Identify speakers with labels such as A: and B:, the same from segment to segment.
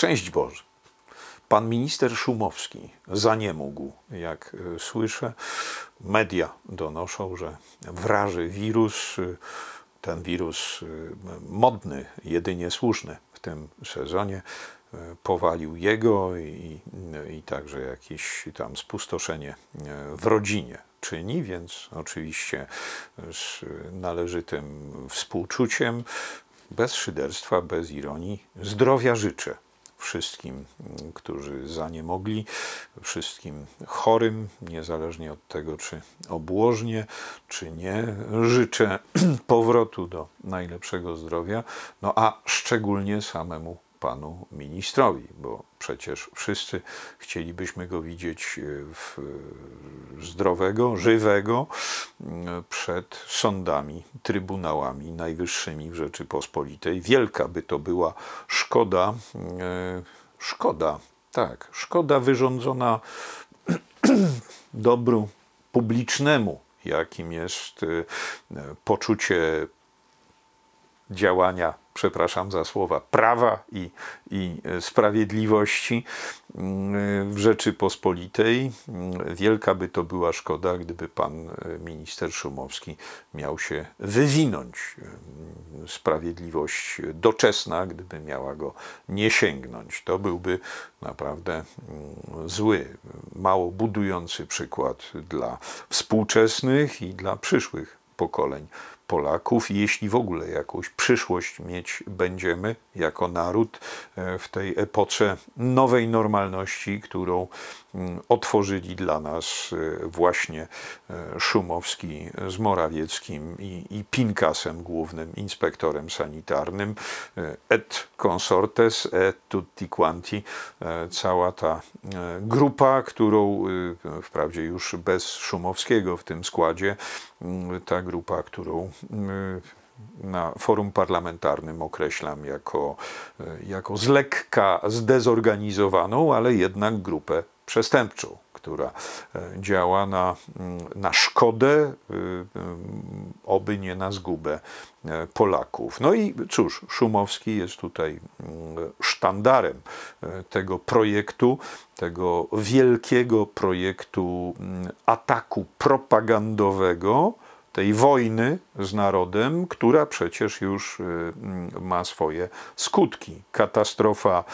A: Szczęść Boże. Pan minister Szumowski zaniemógł, jak e, słyszę. Media donoszą, że wraży wirus, e, ten wirus e, modny, jedynie słuszny w tym sezonie. Powalił jego i, no, i także jakieś tam spustoszenie w rodzinie czyni, więc oczywiście z należytym współczuciem, bez szyderstwa, bez ironii, zdrowia życzę wszystkim, którzy za nie mogli, wszystkim chorym, niezależnie od tego, czy obłożnie, czy nie. Życzę powrotu do najlepszego zdrowia, no a szczególnie samemu panu ministrowi, bo przecież wszyscy chcielibyśmy go widzieć e, e, zdrowego, żywego e, przed sądami, trybunałami najwyższymi w Rzeczypospolitej. Wielka by to była szkoda, szkoda, tak, szkoda wyrządzona dobru publicznemu, jakim jest poczucie działania przepraszam za słowa, prawa i, i sprawiedliwości mm, w Rzeczypospolitej. Mm, wielka by to była szkoda, gdyby pan e, minister Szumowski miał się wywinąć. Mm, sprawiedliwość doczesna, gdyby miała go nie sięgnąć. To byłby naprawdę zły, mało budujący przykład dla współczesnych i dla przyszłych pokoleń Polaków i jeśli w ogóle jakąś przyszłość mieć będziemy jako naród e, w tej epoce nowej normalności, którą mm, otworzyli dla nas e, właśnie e, Szumowski z Morawieckim i, i Pinkasem, głównym inspektorem sanitarnym, et consortes, et tutti quanti, cała ta grupa, którą wprawdzie już bez Szumowskiego w tym składzie, mm, ta grupa, którą na forum parlamentarnym określam jako, jako z lekka zdezorganizowaną, ale jednak grupę przestępczą, która e, działa na, na szkodę, e, e, oby nie na zgubę Polaków. No i cóż, Szumowski jest tutaj mm, sztandarem tego projektu, tego wielkiego projektu mm, ataku propagandowego tej wojny z narodem, która przecież już y, ma swoje skutki. Katastrofa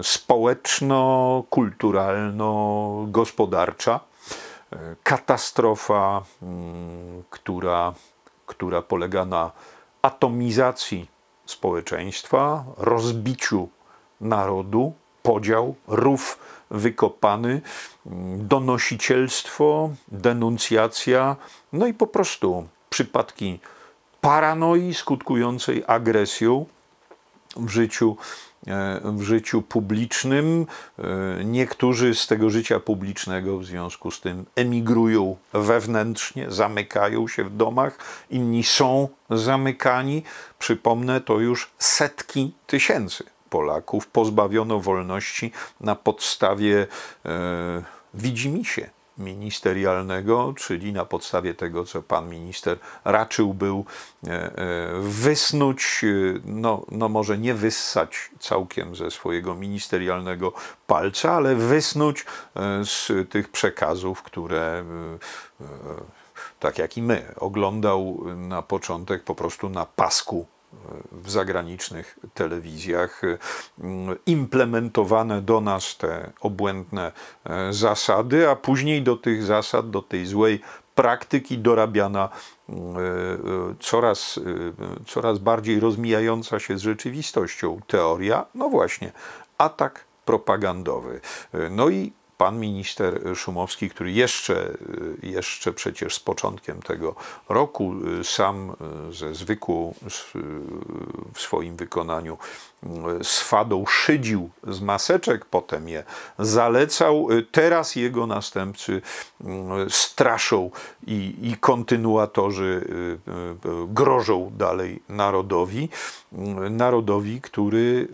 A: y, społeczno-kulturalno-gospodarcza, y, katastrofa, która, która polega na atomizacji społeczeństwa, rozbiciu narodu, podział, rów wykopany, donosicielstwo, denuncjacja, no i po prostu przypadki paranoi skutkującej agresją w życiu, e, w życiu publicznym. E, niektórzy z tego życia publicznego w związku z tym emigrują wewnętrznie, zamykają się w domach, inni są zamykani. Przypomnę, to już setki tysięcy. Polaków pozbawiono wolności na podstawie e, widzimisię ministerialnego, czyli na podstawie tego, co pan minister raczył był e, e, wysnuć, e, no, no może nie wyssać całkiem ze swojego ministerialnego palca, ale wysnuć z tych przekazów, które tak jak i my oglądał na początek po prostu na pasku w zagranicznych telewizjach y, implementowane do nas te obłędne e, zasady, a później do tych zasad, do tej złej praktyki dorabiana mm, e, e, coraz, coraz bardziej rozmijająca się z rzeczywistością teoria, no właśnie, atak propagandowy. No i pan minister Szumowski, który jeszcze, y, jeszcze przecież z początkiem tego roku y, sam y, ze zwykłą w swoim wykonaniu swadą szydził z maseczek, potem je zalecał. Teraz jego następcy straszą i, i kontynuatorzy grożą dalej narodowi. Narodowi, który,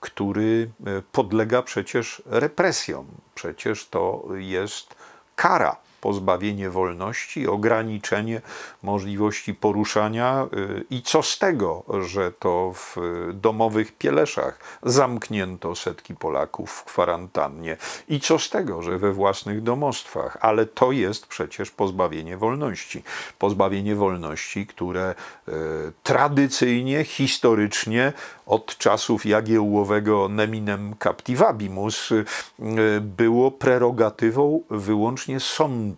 A: który podlega przecież represjom przecież to jest kara pozbawienie wolności, ograniczenie możliwości poruszania y, i co z tego, że to w y, domowych pieleszach zamknięto setki Polaków w kwarantannie i co z tego, że we własnych domostwach, ale to jest przecież pozbawienie wolności. Pozbawienie wolności, które y, tradycyjnie, historycznie od czasów Jagiełłowego neminem captivabimus było prerogatywą wyłącznie sądu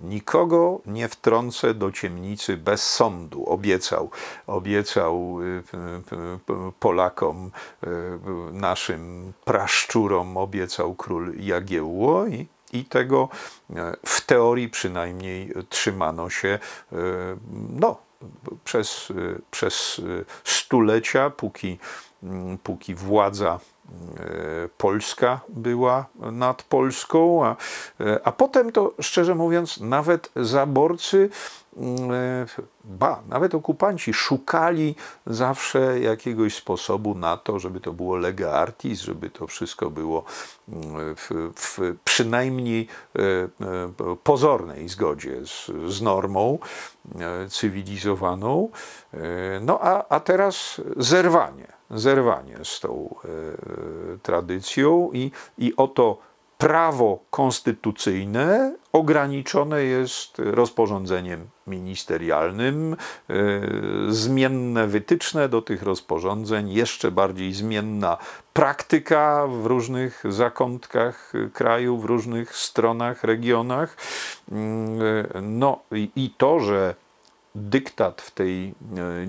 A: Nikogo nie wtrącę do ciemnicy bez sądu, obiecał, obiecał y, Polakom, y, naszym praszczurom, obiecał król Jagiełło i, i tego y, w teorii przynajmniej trzymano się no, przez, przez stulecia, póki, mm, póki władza Polska była nad Polską, a, a potem to szczerze mówiąc nawet zaborcy mm, e, ba, nawet okupanci szukali zawsze jakiegoś sposobu na to, żeby to było lega artis, żeby to wszystko było mm, w, w przynajmniej e, e, pozornej zgodzie z, z normą cywilizowaną. No a, a teraz zerwanie zerwanie z tą e, tradycją i, i oto prawo konstytucyjne ograniczone jest rozporządzeniem ministerialnym. E, zmienne wytyczne do tych rozporządzeń, jeszcze bardziej zmienna praktyka w różnych zakątkach kraju, w różnych stronach, regionach. Mm, e, no i to, że dyktat w tej e,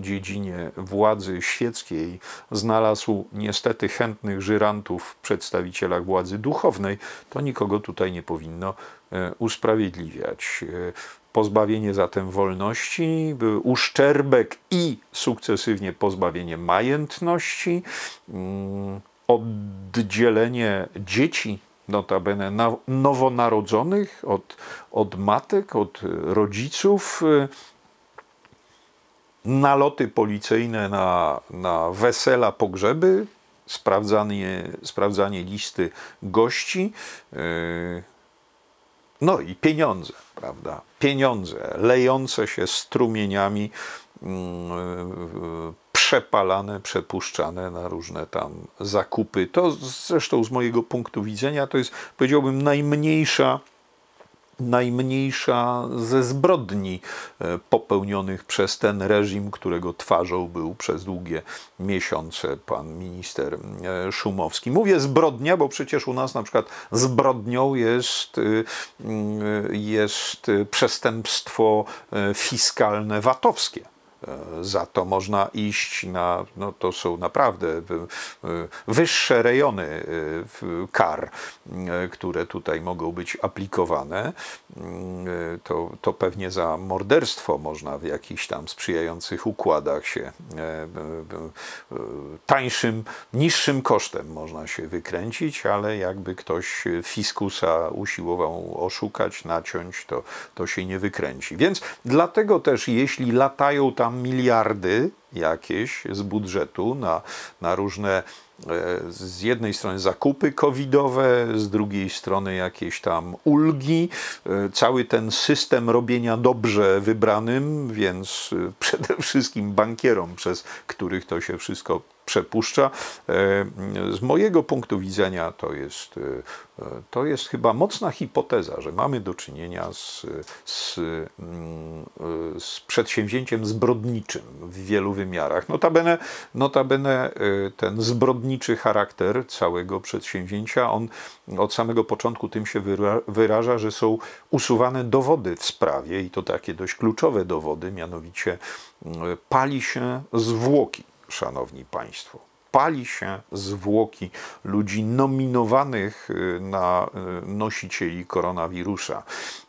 A: dziedzinie władzy świeckiej znalazł niestety chętnych żyrantów w przedstawicielach władzy duchownej, to nikogo tutaj nie powinno e, usprawiedliwiać. E, pozbawienie zatem wolności, uszczerbek i sukcesywnie pozbawienie majętności, mm, oddzielenie dzieci notabene nowonarodzonych, od, od matek, od rodziców, naloty policyjne na, na wesela, pogrzeby, sprawdzanie, sprawdzanie listy gości. Yy, no i pieniądze, prawda? Pieniądze lejące się strumieniami, yy, yy, przepalane, przepuszczane na różne tam zakupy. To zresztą z mojego punktu widzenia to jest, powiedziałbym, najmniejsza najmniejsza ze zbrodni e, popełnionych przez ten reżim, którego twarzą był przez długie miesiące pan minister e, Szumowski. Mówię zbrodnia, bo przecież u nas na przykład zbrodnią jest, y, y, jest y, przestępstwo e, fiskalne VAT-owskie za to można iść na, no to są naprawdę y, y, wyższe rejony y, kar, które tutaj mogą być aplikowane. Mm, to, to pewnie za morderstwo można w jakichś tam sprzyjających układach się e, tańszym, niższym kosztem można się wykręcić, ale jakby ktoś fiskusa usiłował oszukać, naciąć, to, to się nie wykręci. Więc dlatego też, jeśli latają tam miliardy jakieś z budżetu na, na różne e, z jednej strony zakupy covidowe, z drugiej strony jakieś tam ulgi, e, cały ten system robienia dobrze wybranym, więc e, przede wszystkim bankierom, przez których to się wszystko przepuszcza. E, z mojego punktu widzenia to jest, e, to jest chyba mocna hipoteza, że mamy do czynienia z, z, mm, z przedsięwzięciem zbrodniczym w wielu wymiarach. Notabene, notabene e, ten zbrodniczy charakter całego przedsięwzięcia, on od samego początku tym się wyraża, że są usuwane dowody w sprawie i to takie dość kluczowe dowody, mianowicie mm, pali się zwłoki szanowni państwo. Pali się zwłoki ludzi nominowanych y, na y, nosicieli koronawirusa.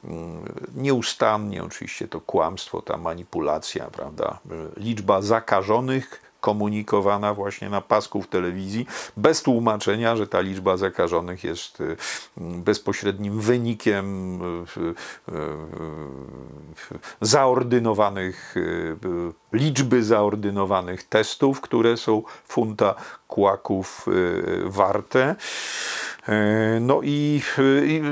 A: Mm, nieustannie oczywiście to kłamstwo, ta manipulacja, prawda? Y, liczba zakażonych komunikowana właśnie na pasku w telewizji, bez tłumaczenia, że ta liczba zakażonych jest y, bezpośrednim wynikiem y, y, zaordynowanych, liczby zaordynowanych testów, które są funta kłaków warte. No i, i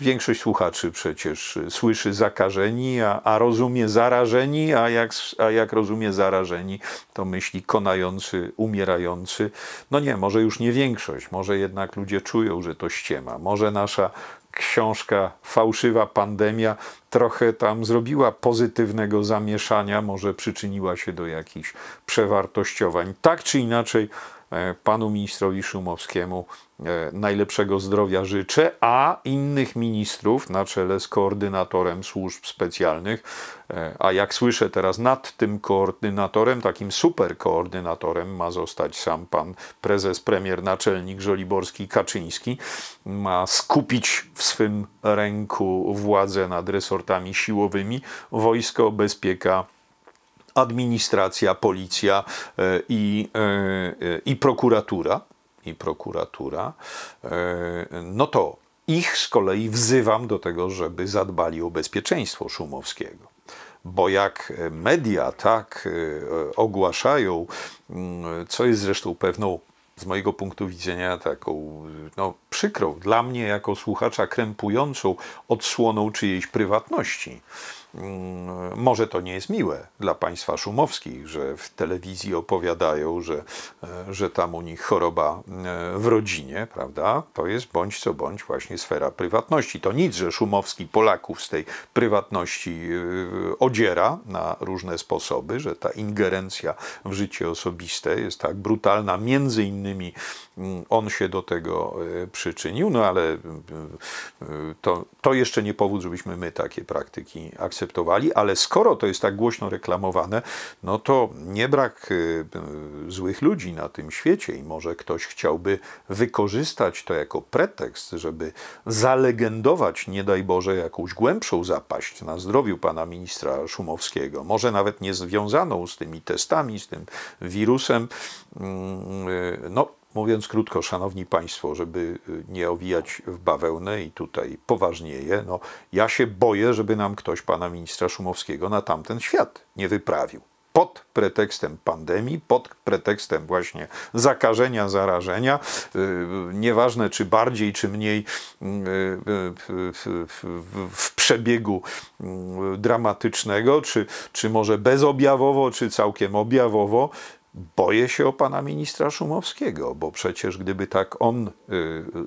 A: Większość słuchaczy przecież y, słyszy zakażeni, a, a rozumie zarażeni, a jak, a jak rozumie zarażeni, to myśli konający, umierający. No nie, może już nie większość, może jednak ludzie czują, że to ściema. Może nasza książka Fałszywa Pandemia trochę tam zrobiła pozytywnego zamieszania, może przyczyniła się do jakichś przewartościowań. Tak czy inaczej, E, panu ministrowi Szumowskiemu e, najlepszego zdrowia życzę, a innych ministrów na czele z koordynatorem służb specjalnych, e, a jak słyszę teraz nad tym koordynatorem, takim super koordynatorem ma zostać sam pan prezes, premier, naczelnik Żoliborski Kaczyński, ma skupić w swym ręku władzę nad resortami siłowymi, wojsko, bezpieka, administracja, policja e, i, e, i prokuratura, i prokuratura, e, no to ich z kolei wzywam do tego, żeby zadbali o bezpieczeństwo Szumowskiego bo jak media tak ogłaszają, mm, co jest zresztą pewną z mojego punktu widzenia taką no, przykrą, dla mnie jako słuchacza krępującą odsłoną czyjejś prywatności, Mm, może to nie jest miłe dla państwa szumowskich, że w telewizji opowiadają, że, e, że tam u nich choroba e, w rodzinie, prawda? To jest bądź co bądź właśnie sfera prywatności. To nic, że Szumowski Polaków z tej prywatności e, odziera na różne sposoby, że ta ingerencja w życie osobiste jest tak brutalna, między innymi on się do tego e, przyczynił, no ale e, to, to jeszcze nie powód, żebyśmy my takie praktyki akceptowali, ale skoro to jest tak głośno reklamowane, no to nie brak e, złych ludzi na tym świecie i może ktoś chciałby wykorzystać to jako pretekst, żeby zalegendować, nie daj Boże, jakąś głębszą zapaść na zdrowiu pana ministra Szumowskiego, może nawet niezwiązaną z tymi testami, z tym wirusem. Mm, no, Mówiąc krótko, szanowni państwo, żeby y, nie owijać w bawełnę i tutaj poważnieje, no ja się boję, żeby nam ktoś pana ministra Szumowskiego na tamten świat nie wyprawił. Pod pretekstem pandemii, pod pretekstem właśnie zakażenia, zarażenia, y, y, nieważne czy bardziej, czy mniej w przebiegu dramatycznego, czy, czy może bezobjawowo, czy całkiem objawowo, Boję się o pana ministra Szumowskiego, bo przecież gdyby tak on y,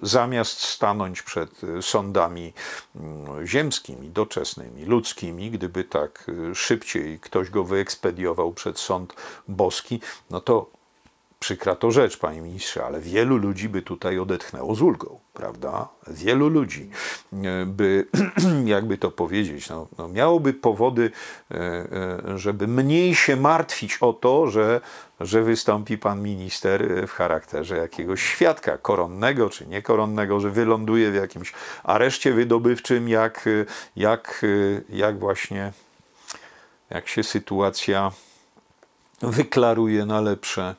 A: zamiast stanąć przed y, sądami mm, ziemskimi, doczesnymi, ludzkimi, gdyby tak y, szybciej ktoś go wyekspediował przed sąd boski, no to Przykra to rzecz, panie ministrze, ale wielu ludzi by tutaj odetchnęło z ulgą, prawda? Wielu ludzi e, by, jakby to powiedzieć, no, no miałoby powody, e, e, żeby mniej się martwić o to, że, że wystąpi pan minister w charakterze jakiegoś świadka koronnego czy niekoronnego, że wyląduje w jakimś areszcie wydobywczym, jak, jak, jak właśnie, jak się sytuacja wyklaruje na lepsze.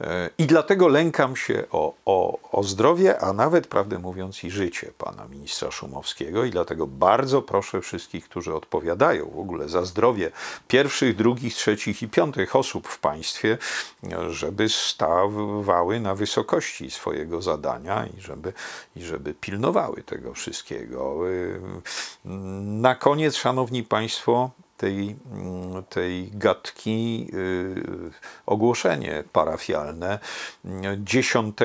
A: E, I dlatego lękam się o, o, o zdrowie, a nawet, prawdę mówiąc, i życie pana ministra Szumowskiego. I dlatego bardzo proszę wszystkich, którzy odpowiadają w ogóle za zdrowie pierwszych, drugich, trzecich i piątych osób w państwie, żeby stawały na wysokości swojego zadania i żeby, i żeby pilnowały tego wszystkiego. E, na koniec, szanowni państwo, tej, mm, tej gadki y, ogłoszenie parafialne 10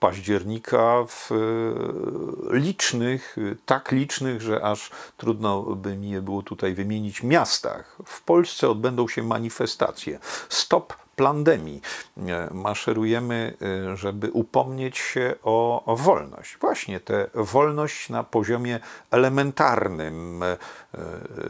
A: października w y, licznych, tak licznych, że aż trudno by mi je było tutaj wymienić, miastach w Polsce odbędą się manifestacje. Stop pandemii. E, maszerujemy, e, żeby upomnieć się o, o wolność. Właśnie tę wolność na poziomie elementarnym, e,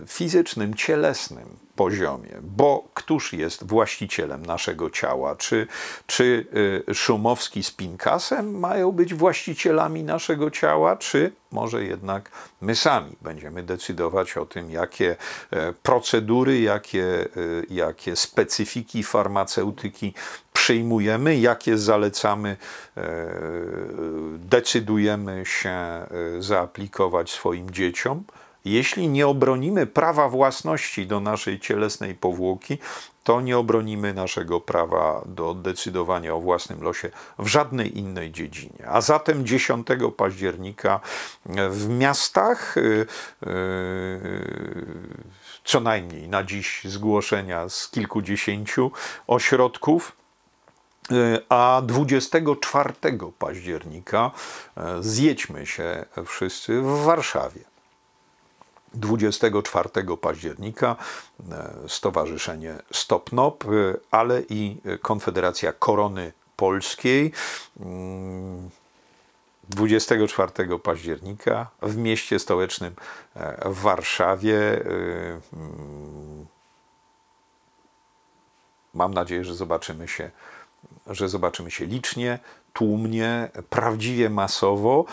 A: fizycznym, cielesnym poziomie, bo któż jest właścicielem naszego ciała? Czy, czy y, Szumowski z Pinkasem mają być właścicielami naszego ciała, czy może jednak my sami będziemy decydować o tym, jakie e, procedury, jakie, y, jakie specyfiki farmaceutyki przyjmujemy, jakie zalecamy, e, decydujemy się e, zaaplikować swoim dzieciom? Jeśli nie obronimy prawa własności do naszej cielesnej powłoki, to nie obronimy naszego prawa do decydowania o własnym losie w żadnej innej dziedzinie. A zatem 10 października w miastach, y, y, co najmniej na dziś zgłoszenia z kilkudziesięciu ośrodków, y, a 24 października zjedźmy się wszyscy w Warszawie. 24 października e, Stowarzyszenie Stopnop, e, ale i Konfederacja Korony Polskiej. 24 mm, października w mieście stołecznym e, w Warszawie. Mm, mam nadzieję, że zobaczymy się, że zobaczymy się licznie, tłumnie, prawdziwie masowo.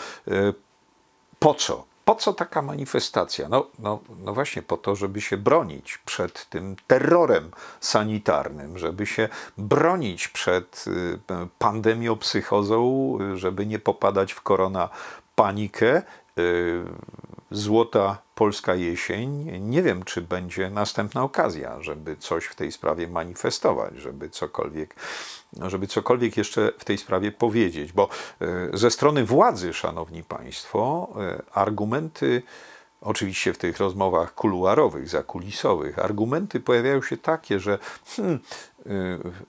A: Po co? po co taka manifestacja? No, no, no właśnie po to, żeby się bronić przed tym terrorem sanitarnym, żeby się bronić przed y, pandemią, psychozą, y, żeby nie popadać w korona panikę. Y, Złota Polska Jesień. Nie wiem, czy będzie następna okazja, żeby coś w tej sprawie manifestować, żeby cokolwiek, no, żeby cokolwiek jeszcze w tej sprawie powiedzieć, bo e, ze strony władzy, szanowni państwo, e, argumenty oczywiście w tych rozmowach kuluarowych, zakulisowych, argumenty pojawiają się takie, że hmm, y,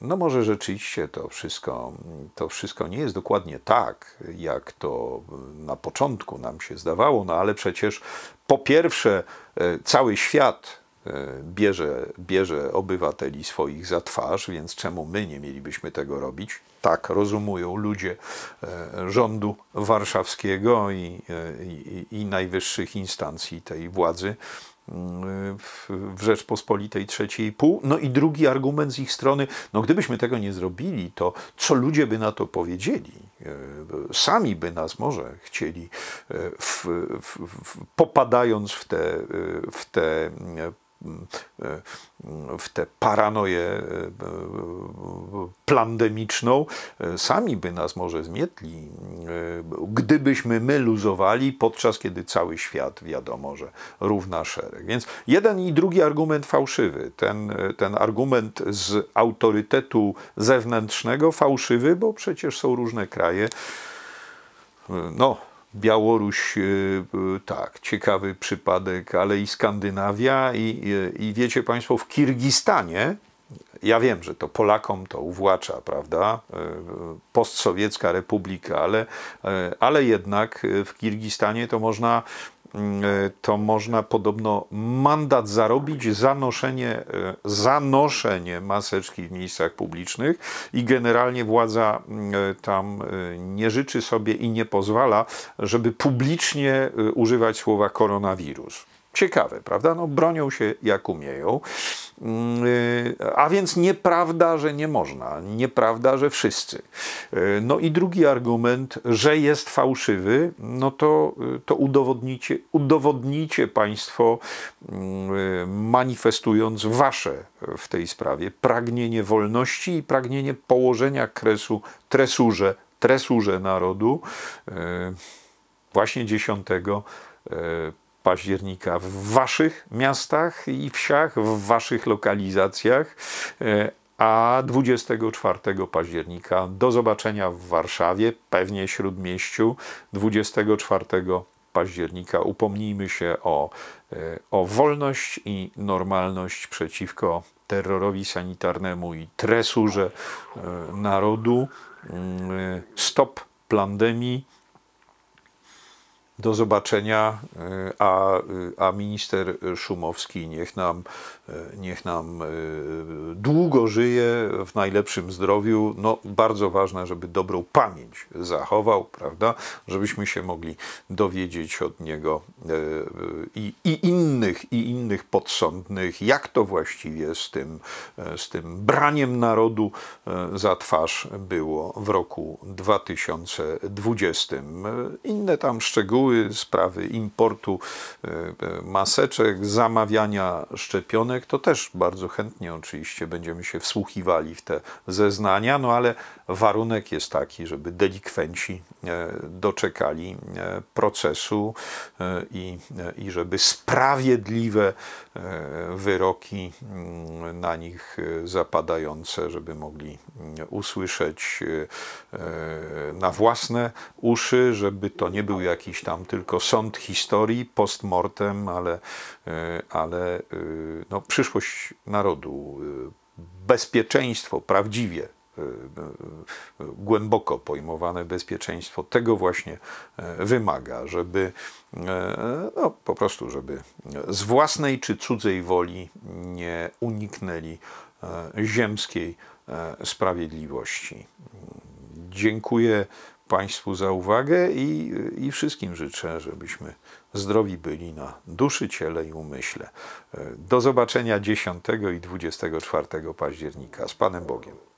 A: no może rzeczywiście to wszystko, to wszystko nie jest dokładnie tak, jak to na początku nam się zdawało, no ale przecież po pierwsze y, cały świat E, bierze, bierze obywateli swoich za twarz, więc czemu my nie mielibyśmy tego robić? Tak rozumują ludzie e, rządu warszawskiego e, i, i, i najwyższych instancji tej władzy mm, w Rzeczpospolitej trzeciej pół. No i drugi argument z ich strony, no gdybyśmy tego nie zrobili, to co ludzie by na to powiedzieli? Sami by nas może chcieli, w, w, w, popadając w te, w te mm, w tę paranoję e, pandemiczną, sami by nas może zmietli, e, gdybyśmy my luzowali, podczas kiedy cały świat, wiadomo, że równa szereg. Więc jeden i drugi argument fałszywy. Ten, ten argument z autorytetu zewnętrznego fałszywy, bo przecież są różne kraje, e, no, Białoruś, y, y, tak, ciekawy przypadek, ale i Skandynawia, i, i, i wiecie Państwo, w Kirgistanie, ja wiem, że to Polakom to uwłacza, prawda? Y, postsowiecka republika, ale, ale jednak w Kirgistanie to można Mm, e, to można podobno mandat zarobić za noszenie, e, za noszenie maseczki w miejscach publicznych i generalnie władza mm, e, tam nie życzy sobie i nie pozwala, żeby publicznie używać słowa koronawirus. Ciekawe, prawda? No, bronią się jak umieją. Mm, y, a więc nieprawda, że nie można, nieprawda, że wszyscy. Y, no i drugi argument, że jest fałszywy, no to, y, to udowodnicie, udowodnicie Państwo, mm, manifestując Wasze w tej sprawie pragnienie wolności i pragnienie położenia kresu tresurze, tresurze narodu, właśnie dziesiątego października w waszych miastach i wsiach, w waszych lokalizacjach, e, a 24 października do zobaczenia w Warszawie, pewnie śródmieściu, 24 października upomnijmy się o, e, o wolność i normalność przeciwko terrorowi sanitarnemu i tresurze e, narodu. Mm, stop pandemii do zobaczenia, y, a, y, a minister Szumowski niech nam, y, niech nam długo żyje w najlepszym zdrowiu. No, bardzo ważne, żeby dobrą pamięć zachował, prawda? Żebyśmy się mogli dowiedzieć od niego i, i innych, i innych podsądnych, jak to właściwie z tym, z tym braniem narodu za twarz było w roku 2020. Inne tam szczegóły sprawy importu e, e, maseczek, zamawiania szczepionek, to też bardzo chętnie oczywiście będziemy się wsłuchiwali w te zeznania, no ale warunek jest taki, żeby delikwenci e, doczekali procesu i, i żeby sprawiedliwe wyroki mm, na nich zapadające, żeby mogli mm, usłyszeć na własne uszy, żeby to nie był jakiś tam tam tylko sąd historii, postmortem, ale, e, ale e, no, przyszłość narodu, e, bezpieczeństwo prawdziwie głęboko pojmowane bezpieczeństwo tego właśnie wymaga, żeby no, po prostu, żeby z własnej czy cudzej woli nie uniknęli ziemskiej sprawiedliwości. Dziękuję Państwu za uwagę i, i wszystkim życzę, żebyśmy zdrowi byli na duszy, ciele i umyśle. E, do zobaczenia 10 i 24 października. Z Panem Bogiem.